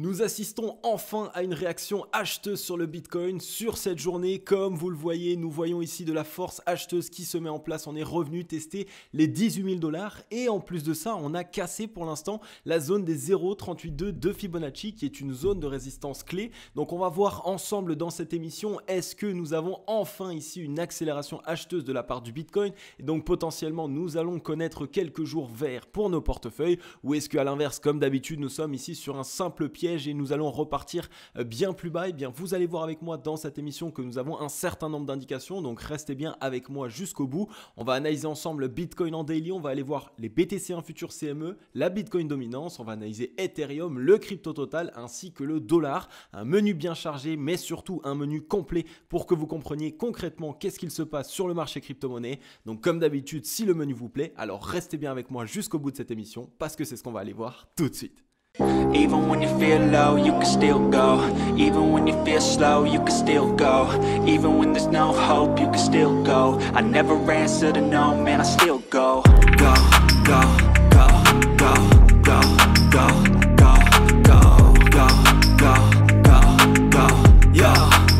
Nous assistons enfin à une réaction acheteuse sur le Bitcoin sur cette journée. Comme vous le voyez, nous voyons ici de la force acheteuse qui se met en place. On est revenu tester les 18 000 dollars et en plus de ça, on a cassé pour l'instant la zone des 0,382 de Fibonacci qui est une zone de résistance clé. Donc on va voir ensemble dans cette émission est-ce que nous avons enfin ici une accélération acheteuse de la part du Bitcoin et donc potentiellement nous allons connaître quelques jours verts pour nos portefeuilles ou est-ce que à l'inverse comme d'habitude nous sommes ici sur un simple pied et nous allons repartir euh, bien plus bas, et eh bien vous allez voir avec moi dans cette émission que nous avons un certain nombre d'indications. Donc restez bien avec moi jusqu'au bout. On va analyser ensemble le Bitcoin en daily, on va aller voir les btc en futur CME, la Bitcoin dominance, on va analyser Ethereum, le crypto total ainsi que le dollar. Un menu bien chargé, mais surtout un menu complet pour que vous compreniez concrètement qu'est-ce qu'il se passe sur le marché crypto-monnaie. Donc comme d'habitude, si le menu vous plaît, alors restez bien avec moi jusqu'au bout de cette émission parce que c'est ce qu'on va aller voir tout de suite. Even when you feel low, you can still go Even when you feel slow, you can still go Even when there's no hope, you can still go I never answer to no, man, I still go Go, go, go, go, go, go, go, go, go, go, go,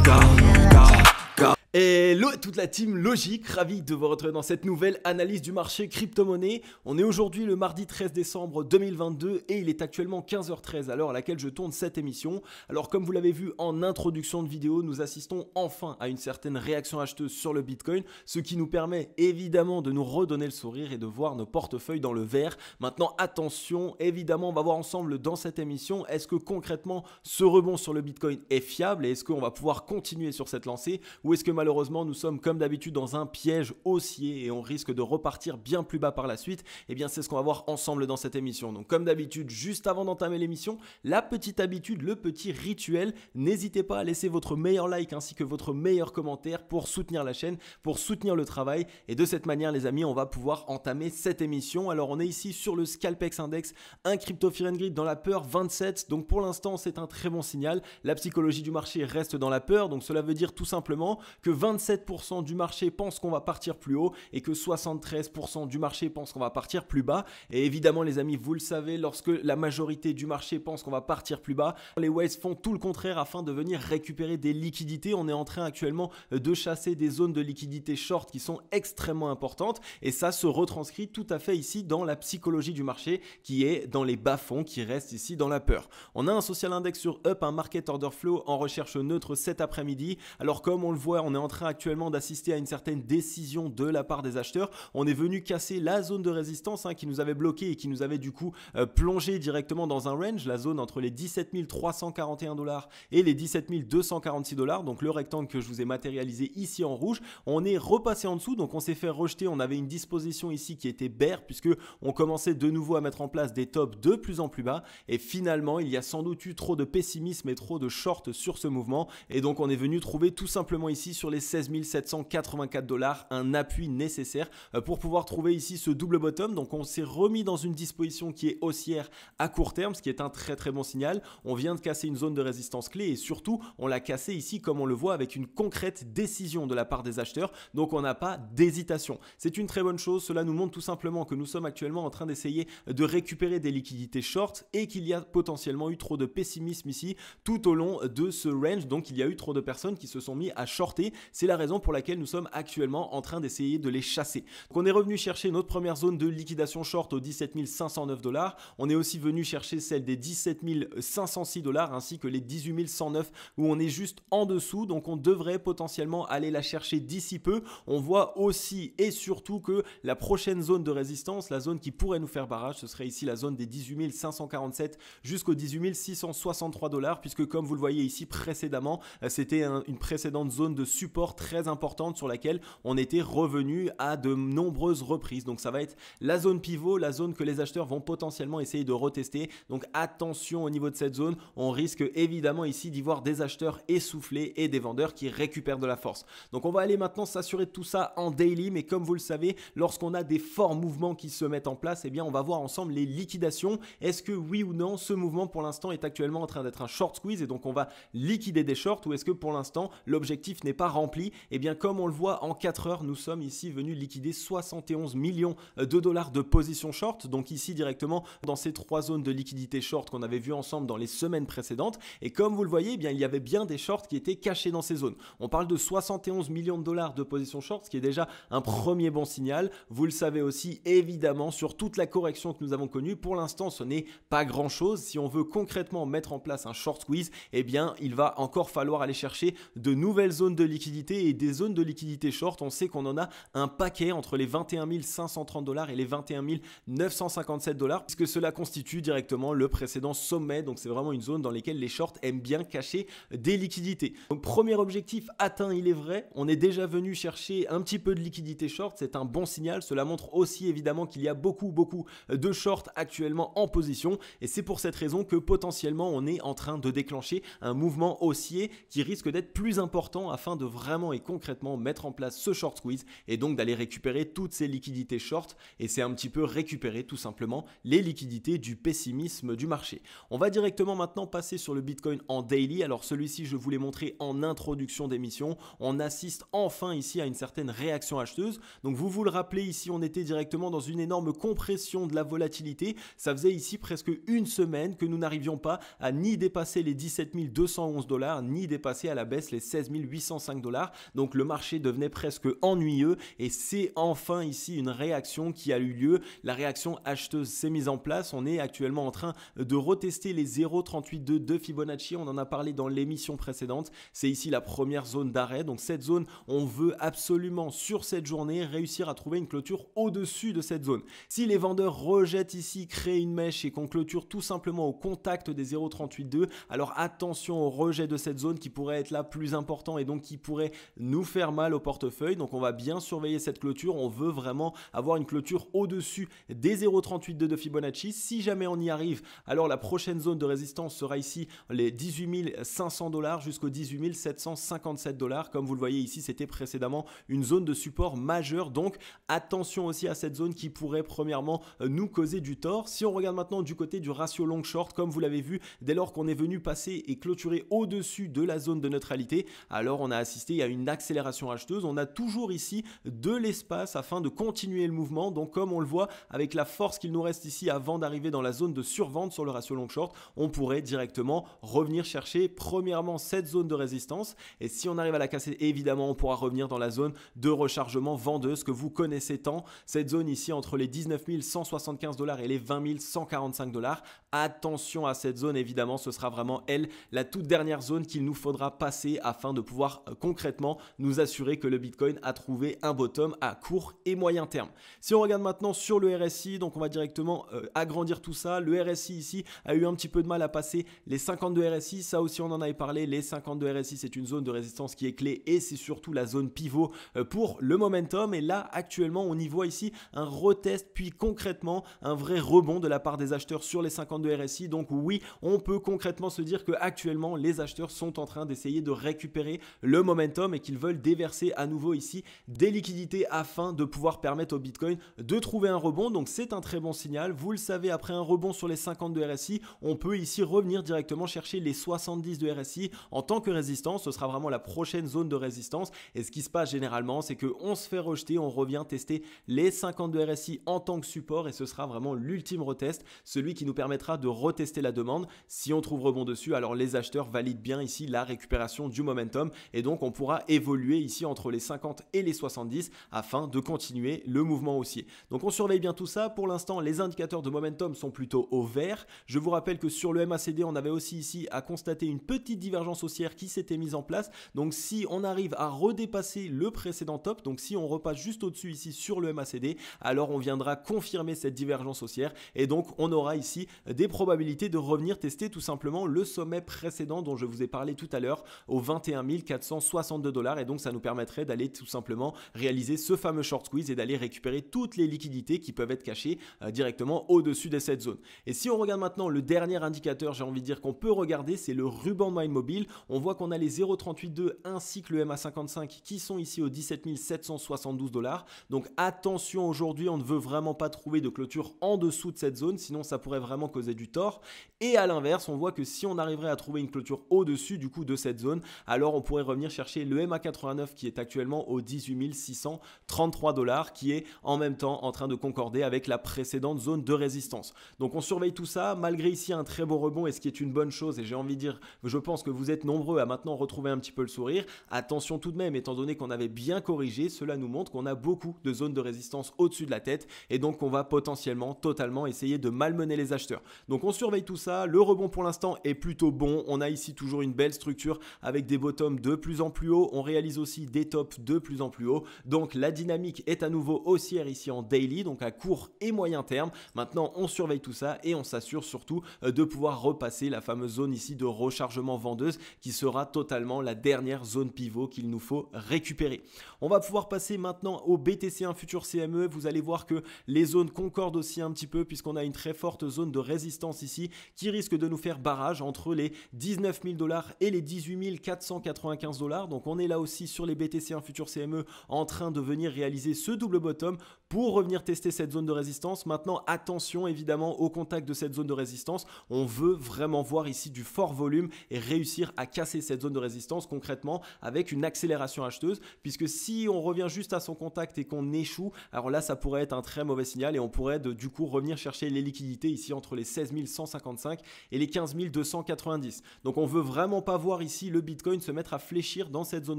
go, go, go, go, go toute la team Logique, ravi de vous retrouver dans cette nouvelle analyse du marché crypto-monnaie. On est aujourd'hui le mardi 13 décembre 2022 et il est actuellement 15h13 à l'heure à laquelle je tourne cette émission. Alors comme vous l'avez vu en introduction de vidéo, nous assistons enfin à une certaine réaction acheteuse sur le Bitcoin, ce qui nous permet évidemment de nous redonner le sourire et de voir nos portefeuilles dans le vert. Maintenant attention, évidemment on va voir ensemble dans cette émission est-ce que concrètement ce rebond sur le Bitcoin est fiable et est-ce qu'on va pouvoir continuer sur cette lancée ou est-ce que malheureusement nous sommes comme d'habitude dans un piège haussier et on risque de repartir bien plus bas par la suite, et eh bien c'est ce qu'on va voir ensemble dans cette émission. Donc comme d'habitude, juste avant d'entamer l'émission, la petite habitude, le petit rituel, n'hésitez pas à laisser votre meilleur like ainsi que votre meilleur commentaire pour soutenir la chaîne, pour soutenir le travail et de cette manière les amis, on va pouvoir entamer cette émission. Alors on est ici sur le Scalpex Index, un crypto fear and greed dans la peur 27. Donc pour l'instant, c'est un très bon signal. La psychologie du marché reste dans la peur, donc cela veut dire tout simplement que 27 du marché pense qu'on va partir plus haut et que 73% du marché pense qu'on va partir plus bas. Et évidemment, les amis, vous le savez, lorsque la majorité du marché pense qu'on va partir plus bas, les Waves font tout le contraire afin de venir récupérer des liquidités. On est en train actuellement euh, de chasser des zones de liquidité short qui sont extrêmement importantes et ça se retranscrit tout à fait ici dans la psychologie du marché qui est dans les bas-fonds, qui reste ici dans la peur. On a un social index sur up, un market order flow en recherche neutre cet après-midi. Alors comme on le voit, on est en train actuellement d'assister à une certaine décision de la part des acheteurs. On est venu casser la zone de résistance hein, qui nous avait bloqué et qui nous avait du coup euh, plongé directement dans un range, la zone entre les 17 341 dollars et les 17 246 dollars, donc le rectangle que je vous ai matérialisé ici en rouge. On est repassé en dessous, donc on s'est fait rejeter, on avait une disposition ici qui était bear puisque on commençait de nouveau à mettre en place des tops de plus en plus bas et finalement il y a sans doute eu trop de pessimisme et trop de short sur ce mouvement et donc on est venu trouver tout simplement ici sur les 16 784 dollars, un appui nécessaire euh, pour pouvoir trouver ici ce double bottom. Donc on s'est remis dans une disposition qui est haussière à court terme, ce qui est un très très bon signal. On vient de casser une zone de résistance clé et surtout on l'a cassé ici comme on le voit avec une concrète décision de la part des acheteurs. Donc on n'a pas d'hésitation. C'est une très bonne chose. Cela nous montre tout simplement que nous sommes actuellement en train d'essayer de récupérer des liquidités short et qu'il y a potentiellement eu trop de pessimisme ici tout au long de ce range. Donc il y a eu trop de personnes qui se sont mis à shorter. C'est la raison pour laquelle nous sommes actuellement en train d'essayer de les chasser. Donc on est revenu chercher notre première zone de liquidation short aux 17 509 dollars. On est aussi venu chercher celle des 17 506 dollars ainsi que les 18 109 où on est juste en dessous. Donc on devrait potentiellement aller la chercher d'ici peu. On voit aussi et surtout que la prochaine zone de résistance, la zone qui pourrait nous faire barrage, ce serait ici la zone des 18 547 jusqu'aux 18 663 dollars puisque comme vous le voyez ici précédemment, euh, c'était une précédente zone de support très très importante sur laquelle on était revenu à de nombreuses reprises. Donc ça va être la zone pivot, la zone que les acheteurs vont potentiellement essayer de retester. Donc attention au niveau de cette zone, on risque évidemment ici d'y voir des acheteurs essoufflés et des vendeurs qui récupèrent de la force. Donc on va aller maintenant s'assurer de tout ça en daily, mais comme vous le savez, lorsqu'on a des forts mouvements qui se mettent en place, et eh bien on va voir ensemble les liquidations. Est-ce que oui ou non, ce mouvement pour l'instant est actuellement en train d'être un short squeeze et donc on va liquider des shorts ou est-ce que pour l'instant l'objectif n'est pas rempli et eh bien, comme on le voit, en 4 heures, nous sommes ici venus liquider 71 millions euh, de dollars de positions short. Donc ici, directement dans ces trois zones de liquidité short qu'on avait vu ensemble dans les semaines précédentes. Et comme vous le voyez, eh bien, il y avait bien des shorts qui étaient cachés dans ces zones. On parle de 71 millions de dollars de positions short, ce qui est déjà un premier bon signal. Vous le savez aussi, évidemment, sur toute la correction que nous avons connue, pour l'instant, ce n'est pas grand-chose. Si on veut concrètement mettre en place un short squeeze, eh bien, il va encore falloir aller chercher de nouvelles zones de liquidité et des zones de liquidité short, on sait qu'on en a un paquet entre les 21 530 dollars et les 21 957 dollars, puisque cela constitue directement le précédent sommet. Donc c'est vraiment une zone dans laquelle les shorts aiment bien cacher des liquidités. Donc premier objectif atteint, il est vrai. On est déjà venu chercher un petit peu de liquidité short, c'est un bon signal. Cela montre aussi évidemment qu'il y a beaucoup, beaucoup de shorts actuellement en position. Et c'est pour cette raison que potentiellement on est en train de déclencher un mouvement haussier qui risque d'être plus important afin de vraiment écouter concrètement mettre en place ce short squeeze et donc d'aller récupérer toutes ces liquidités short et c'est un petit peu récupérer tout simplement les liquidités du pessimisme du marché. On va directement maintenant passer sur le Bitcoin en daily. Alors celui-ci, je vous l'ai montré en introduction d'émission. On assiste enfin ici à une certaine réaction acheteuse. Donc vous vous le rappelez ici, on était directement dans une énorme compression de la volatilité. Ça faisait ici presque une semaine que nous n'arrivions pas à ni dépasser les 17 211 dollars, ni dépasser à la baisse les 16 805 dollars donc le marché devenait presque ennuyeux et c'est enfin ici une réaction qui a eu lieu. La réaction acheteuse s'est mise en place, on est actuellement en train de retester les 0,382 de Fibonacci, on en a parlé dans l'émission précédente, c'est ici la première zone d'arrêt, donc cette zone on veut absolument sur cette journée réussir à trouver une clôture au-dessus de cette zone. Si les vendeurs rejettent ici, créent une mèche et qu'on clôture tout simplement au contact des 0,382, alors attention au rejet de cette zone qui pourrait être la plus importante et donc qui pourrait nous faire mal au portefeuille. Donc on va bien surveiller cette clôture. On veut vraiment avoir une clôture au-dessus des 0,38 de Fibonacci. Si jamais on y arrive, alors la prochaine zone de résistance sera ici les 18 500 dollars jusqu'aux 18 757 dollars. Comme vous le voyez ici, c'était précédemment une zone de support majeure. Donc attention aussi à cette zone qui pourrait premièrement euh, nous causer du tort. Si on regarde maintenant du côté du ratio long short, comme vous l'avez vu, dès lors qu'on est venu passer et clôturer au-dessus de la zone de neutralité, alors on a assisté à une accélération acheteuse, on a toujours ici de l'espace afin de continuer le mouvement. Donc comme on le voit avec la force qu'il nous reste ici avant d'arriver dans la zone de survente sur le ratio long short, on pourrait directement revenir chercher premièrement cette zone de résistance et si on arrive à la casser, évidemment, on pourra revenir dans la zone de rechargement vendeuse que vous connaissez tant. Cette zone ici entre les 19 175 dollars et les 20 145 dollars. Attention à cette zone, évidemment, ce sera vraiment elle la toute dernière zone qu'il nous faudra passer afin de pouvoir euh, concrètement nous assurer que le Bitcoin a trouvé un bottom à court et moyen terme. Si on regarde maintenant sur le RSI, donc on va directement euh, agrandir tout ça. Le RSI ici a eu un petit peu de mal à passer les 52 RSI, ça aussi on en avait parlé. Les 52 RSI, c'est une zone de résistance qui est clé et c'est surtout la zone pivot euh, pour le momentum. Et là, actuellement, on y voit ici un retest, puis concrètement un vrai rebond de la part des acheteurs sur les 52 RSI. Donc oui, on peut concrètement se dire que actuellement les acheteurs sont en train d'essayer de récupérer le momentum et qu'ils veulent déverser à nouveau ici des liquidités afin de pouvoir permettre au Bitcoin de trouver un rebond. Donc c'est un très bon signal. Vous le savez, après un rebond sur les 50 de RSI, on peut ici revenir directement chercher les 70 de RSI en tant que résistance. Ce sera vraiment la prochaine zone de résistance. Et ce qui se passe généralement, c'est qu'on se fait rejeter, on revient tester les 50 de RSI en tant que support et ce sera vraiment l'ultime retest, celui qui nous permettra de retester la demande. Si on trouve rebond dessus, alors les acheteurs valident bien ici la récupération du momentum et donc on pourra éviter évoluer ici entre les 50 et les 70 afin de continuer le mouvement haussier. Donc on surveille bien tout ça. Pour l'instant, les indicateurs de momentum sont plutôt au vert. Je vous rappelle que sur le MACD, on avait aussi ici à constater une petite divergence haussière qui s'était mise en place. Donc si on arrive à redépasser le précédent top, donc si on repasse juste au-dessus ici sur le MACD, alors on viendra confirmer cette divergence haussière et donc on aura ici des probabilités de revenir tester tout simplement le sommet précédent dont je vous ai parlé tout à l'heure au 21 462 dollars et donc ça nous permettrait d'aller tout simplement réaliser ce fameux short squeeze et d'aller récupérer toutes les liquidités qui peuvent être cachées euh, directement au-dessus de cette zone. Et si on regarde maintenant le dernier indicateur, j'ai envie de dire qu'on peut regarder, c'est le ruban de mobile. On voit qu'on a les 0,382 ainsi que le MA55 qui sont ici aux 17 772 dollars. Donc attention aujourd'hui, on ne veut vraiment pas trouver de clôture en dessous de cette zone, sinon ça pourrait vraiment causer du tort. Et à l'inverse, on voit que si on arriverait à trouver une clôture au-dessus du coup de cette zone, alors on pourrait revenir chercher le MA 89 qui est actuellement au 18 633 dollars qui est en même temps en train de concorder avec la précédente zone de résistance. Donc on surveille tout ça, malgré ici un très beau rebond et ce qui est une bonne chose et j'ai envie de dire, je pense que vous êtes nombreux à maintenant retrouver un petit peu le sourire. Attention tout de même, étant donné qu'on avait bien corrigé, cela nous montre qu'on a beaucoup de zones de résistance au-dessus de la tête et donc on va potentiellement totalement essayer de malmener les acheteurs. Donc on surveille tout ça, le rebond pour l'instant est plutôt bon, on a ici toujours une belle structure avec des bottoms de plus en plus haut, on réalise aussi des tops de plus en plus haut. Donc la dynamique est à nouveau haussière ici en daily, donc à court et moyen terme. Maintenant, on surveille tout ça et on s'assure surtout euh, de pouvoir repasser la fameuse zone ici de rechargement vendeuse qui sera totalement la dernière zone pivot qu'il nous faut récupérer. On va pouvoir passer maintenant au BTC1 futur CME. Vous allez voir que les zones concordent aussi un petit peu puisqu'on a une très forte zone de résistance ici qui risque de nous faire barrage entre les 19 000 dollars et les 18 495 dollars. Donc on est là aussi sur les BTC, un futur CME en train de venir réaliser ce double bottom pour revenir tester cette zone de résistance. Maintenant, attention évidemment au contact de cette zone de résistance. On veut vraiment voir ici du fort volume et réussir à casser cette zone de résistance concrètement avec une accélération acheteuse puisque si on revient juste à son contact et qu'on échoue, alors là ça pourrait être un très mauvais signal et on pourrait du coup revenir chercher les liquidités ici entre les 16 155 et les 15 290. Donc on veut vraiment pas voir ici le Bitcoin se mettre à fléchir dans cette zone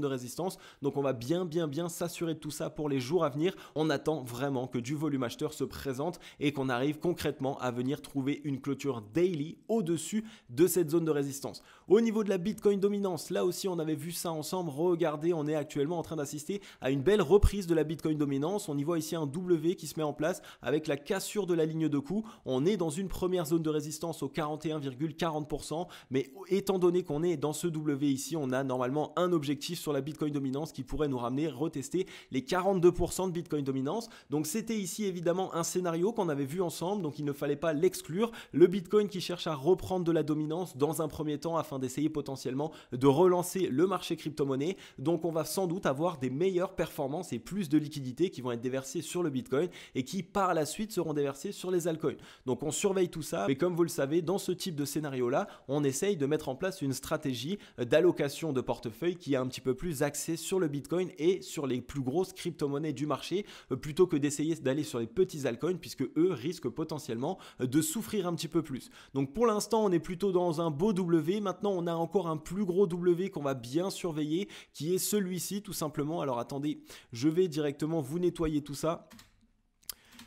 de résistance. Donc on va bien bien bien s'assurer de tout ça pour les jours à venir. On attend vraiment que du volume acheteur se présente et qu'on arrive concrètement à venir trouver une clôture daily au-dessus de cette zone de résistance. Au niveau de la Bitcoin dominance, là aussi on avait vu ça ensemble. Regardez, on est actuellement en train d'assister à une belle reprise de la Bitcoin dominance. On y voit ici un W qui se met en place avec la cassure de la ligne de coût. On est dans une première zone de résistance au 41,40%, mais étant donné qu'on est dans ce W ici, on a normalement un objectif sur la Bitcoin dominance qui pourrait nous ramener retester les 42% de Bitcoin dominance. Donc c'était ici évidemment un scénario qu'on avait vu ensemble, donc il ne fallait pas l'exclure. Le Bitcoin qui cherche à reprendre de la dominance dans un premier temps afin d'essayer potentiellement de relancer le marché crypto-monnaie. Donc on va sans doute avoir des meilleures performances et plus de liquidités qui vont être déversées sur le Bitcoin et qui par la suite seront déversées sur les altcoins. Donc on surveille tout ça. Mais comme vous le savez, dans ce type de scénario-là, on essaye de mettre en place une stratégie d'allocation de portefeuille qui est un petit peu plus axée sur le Bitcoin et sur les plus grosses crypto-monnaies du marché euh, plutôt que d'essayer d'aller sur les petits altcoins puisque eux risquent potentiellement de souffrir un petit peu plus. Donc pour l'instant, on est plutôt dans un beau W. Maintenant, on a encore un plus gros W qu'on va bien surveiller, qui est celui-ci tout simplement. Alors attendez, je vais directement vous nettoyer tout ça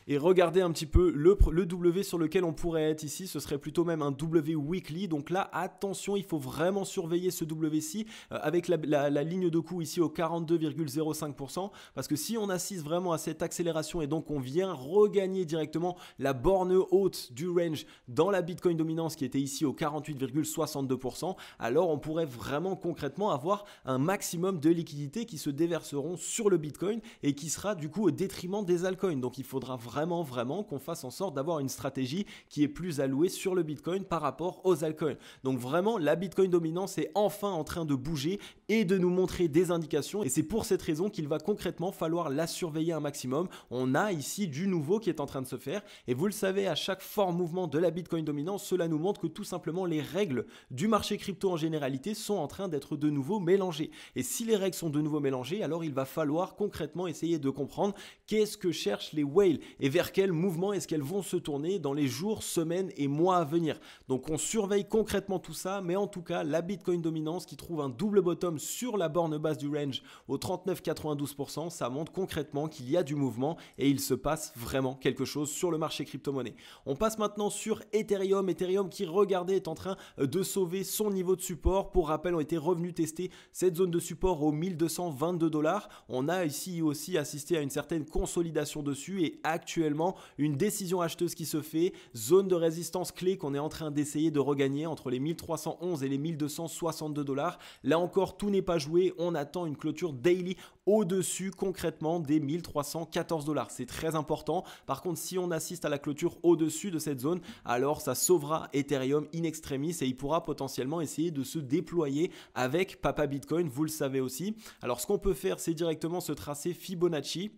et regardez un petit peu le, le W sur lequel on pourrait être ici. Ce serait plutôt même un W weekly. Donc là, attention, il faut vraiment surveiller ce W-ci euh, avec la, ligne de coût ici au 42,05% parce que si on assiste vraiment à cette accélération et donc on vient regagner directement la borne haute du range dans la Bitcoin dominance qui était ici au 48,62%, alors on pourrait vraiment concrètement avoir un maximum de liquidités qui se déverseront sur le Bitcoin et qui sera du coup au détriment des altcoins. Donc il faudra vraiment vraiment, vraiment qu'on fasse en sorte d'avoir une stratégie qui est plus allouée sur le Bitcoin par rapport aux altcoins. Donc vraiment, la Bitcoin dominance est enfin en train de bouger et de nous montrer des indications. Et c'est pour cette raison qu'il va concrètement falloir la surveiller un maximum. On a ici du nouveau qui est en train de se faire. Et vous le savez, à chaque fort mouvement de la Bitcoin dominance, cela nous montre que tout simplement les règles du marché crypto en généralité sont en train d'être de nouveau mélangées. Et si les règles sont de nouveau mélangées, alors il va falloir concrètement essayer de comprendre qu'est-ce que cherchent les whales et vers quel mouvement est-ce qu'elles vont se tourner dans les jours, semaines et mois à venir. Donc on surveille concrètement tout ça, mais en tout cas la Bitcoin dominance qui trouve un double bottom sur la borne basse du range au 39,92%, ça montre concrètement qu'il y a du mouvement et il se passe vraiment quelque chose sur le marché crypto-monnaie. On passe maintenant sur Ethereum, Ethereum qui regardez est en train euh, de sauver son niveau de support. Pour rappel, on été revenu tester cette zone de support aux 1222 dollars. On a ici aussi assisté à une certaine consolidation dessus et actuellement actuellement, une décision acheteuse qui se fait, zone de résistance clé qu'on est en train d'essayer de regagner entre les 1311 et les 1262 dollars. Là encore, tout n'est pas joué, on attend une clôture daily au-dessus concrètement des 1314 dollars. C'est très important. Par contre, si on assiste à la clôture au-dessus de cette zone, alors ça sauvera Ethereum in extremis et il pourra potentiellement essayer de se déployer avec Papa Bitcoin, vous le savez aussi. Alors ce qu'on peut faire, c'est directement se tracer Fibonacci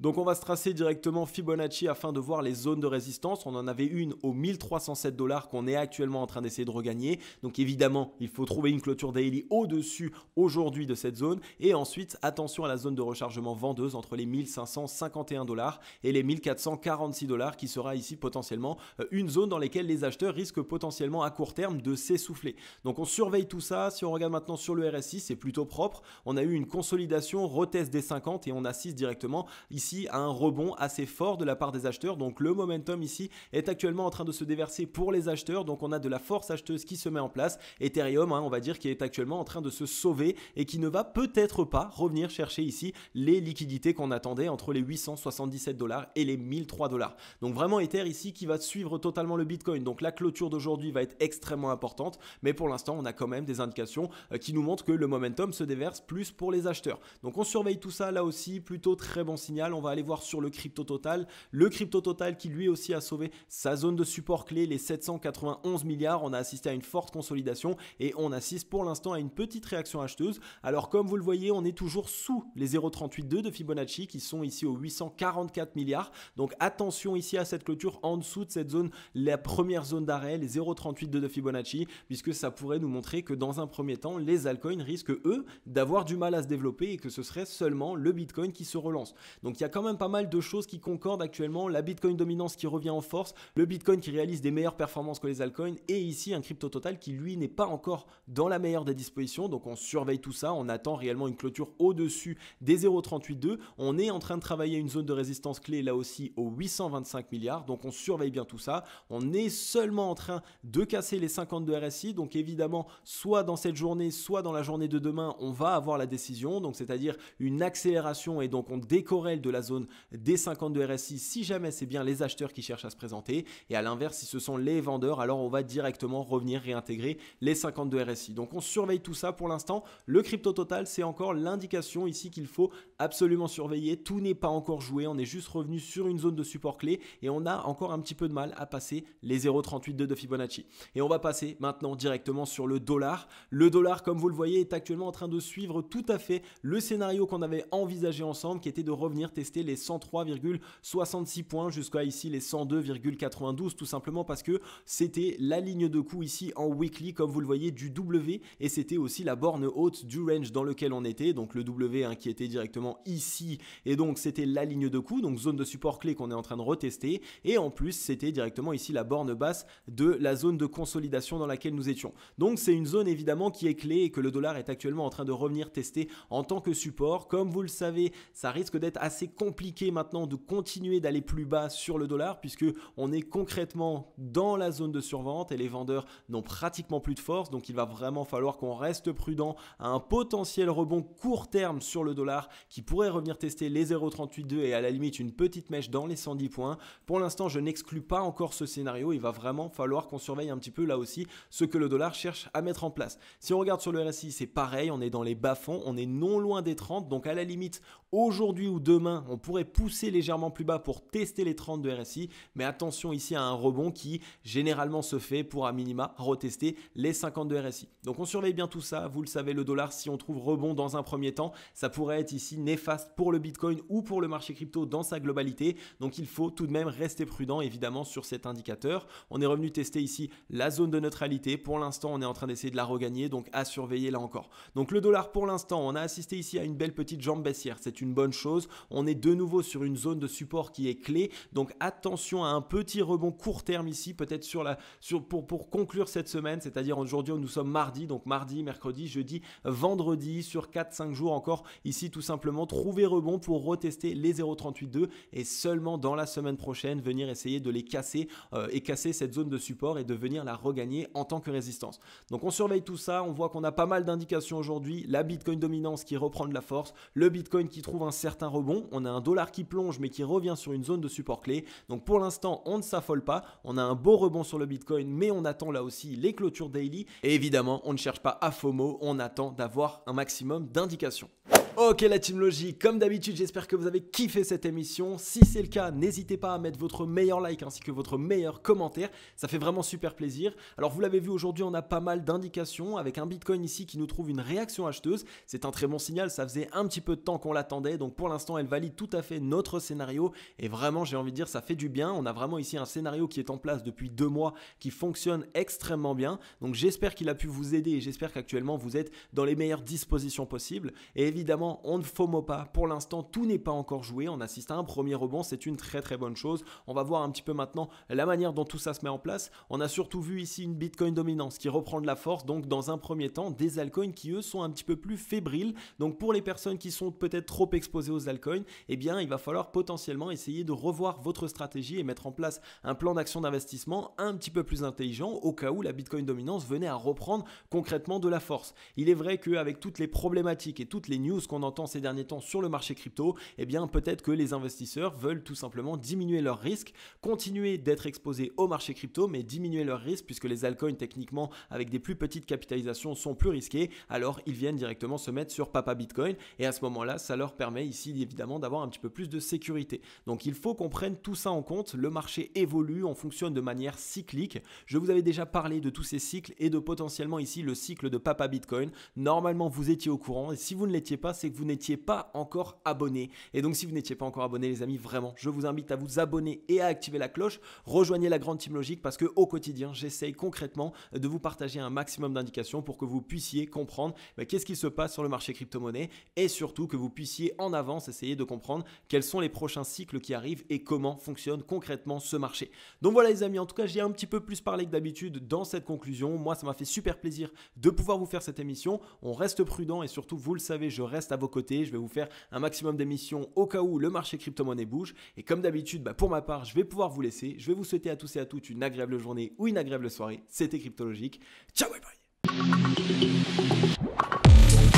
donc on va se tracer directement Fibonacci afin de voir les zones de résistance. On en avait une aux 1307 dollars qu'on est actuellement en train d'essayer de regagner. Donc évidemment, il faut trouver une clôture daily au-dessus aujourd'hui de cette zone. Et ensuite, attention à la zone de rechargement vendeuse entre les 1551 dollars et les 1446 dollars qui sera ici potentiellement euh, une zone dans laquelle les acheteurs risquent potentiellement à court terme de s'essouffler. Donc on surveille tout ça. Si on regarde maintenant sur le RSI, c'est plutôt propre. On a eu une consolidation, retest des 50 et on assiste directement ici ici un rebond assez fort de la part des acheteurs. Donc le momentum ici est actuellement en train de se déverser pour les acheteurs. Donc on a de la force acheteuse qui se met en place. Ethereum, hein, on va dire, qui est actuellement en train de se sauver et qui ne va peut-être pas revenir chercher ici les liquidités qu'on attendait entre les 877 dollars et les 1003 dollars. Donc vraiment Ether ici qui va suivre totalement le Bitcoin. Donc la clôture d'aujourd'hui va être extrêmement importante, mais pour l'instant on a quand même des indications euh, qui nous montrent que le momentum se déverse plus pour les acheteurs. Donc on surveille tout ça là aussi, plutôt très bon signal. On va aller voir sur le crypto total. Le crypto total qui lui aussi a sauvé sa zone de support clé, les 791 milliards. On a assisté à une forte consolidation et on assiste pour l'instant à une petite réaction acheteuse. Alors comme vous le voyez, on est toujours sous les 0,382 de Fibonacci qui sont ici aux 844 milliards. Donc attention ici à cette clôture en dessous de cette zone, la première zone d'arrêt, les 0,382 de Fibonacci, puisque ça pourrait nous montrer que dans un premier temps, les altcoins risquent eux d'avoir du mal à se développer et que ce serait seulement le Bitcoin qui se relance. Donc il y a quand même pas mal de choses qui concordent actuellement. La Bitcoin dominance qui revient en force, le Bitcoin qui réalise des meilleures performances que les altcoins, et ici un crypto total qui lui n'est pas encore dans la meilleure des dispositions. Donc on surveille tout ça, on attend réellement une clôture au-dessus des 0,382. On est en train de travailler une zone de résistance clé là aussi aux 825 milliards. Donc on surveille bien tout ça. On est seulement en train de casser les 52 RSI. Donc évidemment, soit dans cette journée, soit dans la journée de demain, on va avoir la décision. Donc c'est-à-dire une accélération et donc on décorrèle de la zone des 52 RSI si jamais c'est bien les acheteurs qui cherchent à se présenter. Et à l'inverse, si ce sont les vendeurs, alors on va directement revenir réintégrer les 52 RSI. Donc on surveille tout ça pour l'instant. Le crypto total, c'est encore l'indication ici qu'il faut absolument surveiller. Tout n'est pas encore joué. On est juste revenu sur une zone de support clé et on a encore un petit peu de mal à passer les 0,38 de Fibonacci. Et on va passer maintenant directement sur le dollar. Le dollar, comme vous le voyez, est actuellement en train de suivre tout à fait le scénario qu'on avait envisagé ensemble qui était de revenir tester les 103,66 points jusqu'à ici les 102,92 tout simplement parce que c'était la ligne de coup ici en weekly comme vous le voyez du W et c'était aussi la borne haute du range dans lequel on était donc le W qui était directement ici et donc c'était la ligne de coup donc zone de support clé qu'on est en train de retester et en plus c'était directement ici la borne basse de la zone de consolidation dans laquelle nous étions donc c'est une zone évidemment qui est clé et que le dollar est actuellement en train de revenir tester en tant que support comme vous le savez ça risque d'être assez compliqué maintenant de continuer d'aller plus bas sur le dollar puisque on est concrètement dans la zone de survente et les vendeurs n'ont pratiquement plus de force. Donc il va vraiment falloir qu'on reste prudent à un potentiel rebond court terme sur le dollar qui pourrait revenir tester les 0,382 et à la limite une petite mèche dans les 110 points. Pour l'instant, je n'exclus pas encore ce scénario. Il va vraiment falloir qu'on surveille un petit peu là aussi ce que le dollar cherche à mettre en place. Si on regarde sur le RSI, c'est pareil. On est dans les bas fonds. On est non loin des 30. Donc à la limite, aujourd'hui ou demain, on pourrait pousser légèrement plus bas pour tester les 30 de RSI, mais attention ici à un rebond qui généralement se fait pour à minima retester les 50 de RSI. Donc on surveille bien tout ça, vous le savez, le dollar, si on trouve rebond dans un premier temps, ça pourrait être ici néfaste pour le Bitcoin ou pour le marché crypto dans sa globalité, donc il faut tout de même rester prudent évidemment sur cet indicateur. On est revenu tester ici la zone de neutralité, pour l'instant on est en train d'essayer de la regagner, donc à surveiller là encore. Donc le dollar pour l'instant, on a assisté ici à une belle petite jambe baissière, c'est une bonne chose, on est de nouveau sur une zone de support qui est clé. Donc attention à un petit rebond court terme ici, peut-être sur la, sur, pour, conclure cette semaine, c'est-à-dire aujourd'hui nous sommes mardi, donc mardi, mercredi, jeudi, vendredi, sur 4-5 jours encore. Ici tout simplement trouver rebond pour retester les 0,382 et seulement dans la semaine prochaine venir essayer de les casser euh, et casser cette zone de support et de venir la regagner en tant que résistance. Donc on surveille tout ça, on voit qu'on a pas mal d'indications aujourd'hui, la Bitcoin dominance qui reprend de la force, le Bitcoin qui trouve un certain rebond, on a un dollar qui plonge mais qui revient sur une zone de support clé. Donc pour l'instant, on ne s'affole pas, on a un beau rebond sur le Bitcoin, mais on attend là aussi les clôtures daily. Et évidemment, on ne cherche pas à FOMO, on attend d'avoir un maximum d'indications. Ok la team logique, comme d'habitude j'espère que vous avez kiffé cette émission. Si c'est le cas, n'hésitez pas à mettre votre meilleur like ainsi que votre meilleur commentaire. Ça fait vraiment super plaisir. Alors vous l'avez vu aujourd'hui, on a pas mal d'indications avec un Bitcoin ici qui nous trouve une réaction acheteuse. C'est un très bon signal, ça faisait un petit peu de temps qu'on l'attendait. Donc pour l'instant elle valide tout à fait notre scénario. Et vraiment j'ai envie de dire ça fait du bien. On a vraiment ici un scénario qui est en place depuis deux mois, qui fonctionne extrêmement bien. Donc j'espère qu'il a pu vous aider et j'espère qu'actuellement vous êtes dans les meilleures dispositions possibles. Et évidemment on ne FOMO pas. Pour l'instant, tout n'est pas encore joué. On assiste à un premier rebond, c'est une très très bonne chose. On va voir un petit peu maintenant la manière dont tout ça se met en place. On a surtout vu ici une Bitcoin dominance qui reprend de la force. Donc, dans un premier temps, des altcoins qui eux sont un petit peu plus fébriles. Donc, pour les personnes qui sont peut-être trop exposées aux altcoins, eh bien, il va falloir potentiellement essayer de revoir votre stratégie et mettre en place un plan d'action d'investissement un petit peu plus intelligent au cas où la Bitcoin dominance venait à reprendre concrètement de la force. Il est vrai qu'avec toutes les problématiques et toutes les news entend ces derniers temps sur le marché crypto, eh bien peut-être que les investisseurs veulent tout simplement diminuer leurs risques, continuer d'être exposés au marché crypto, mais diminuer leurs risques puisque les altcoins techniquement avec des plus petites capitalisations sont plus risqués, alors ils viennent directement se mettre sur Papa Bitcoin et à ce moment-là, ça leur permet ici évidemment d'avoir un petit peu plus de sécurité. Donc il faut qu'on prenne tout ça en compte, le marché évolue, on fonctionne de manière cyclique. Je vous avais déjà parlé de tous ces cycles et de potentiellement ici le cycle de Papa Bitcoin. Normalement, vous étiez au courant et si vous ne l'étiez pas, c'est que vous n'étiez pas encore abonné. Et donc si vous n'étiez pas encore abonné, les amis, vraiment, je vous invite à vous abonner et à activer la cloche. Rejoignez la grande team logique parce que au quotidien, j'essaye concrètement de vous partager un maximum d'indications pour que vous puissiez comprendre bah, qu'est-ce qui se passe sur le marché crypto-monnaie et surtout que vous puissiez en avance essayer de comprendre quels sont les prochains cycles qui arrivent et comment fonctionne concrètement ce marché. Donc voilà les amis, en tout cas j'ai un petit peu plus parlé que d'habitude dans cette conclusion. Moi ça m'a fait super plaisir de pouvoir vous faire cette émission. On reste prudent et surtout vous le savez, je reste vos côtés. Je vais vous faire un maximum d'émissions au cas où le marché crypto-monnaie bouge. Et comme d'habitude, bah, pour ma part, je vais pouvoir vous laisser. Je vais vous souhaiter à tous et à toutes une agréable journée ou une agréable soirée. C'était Cryptologique. Ciao, bye bye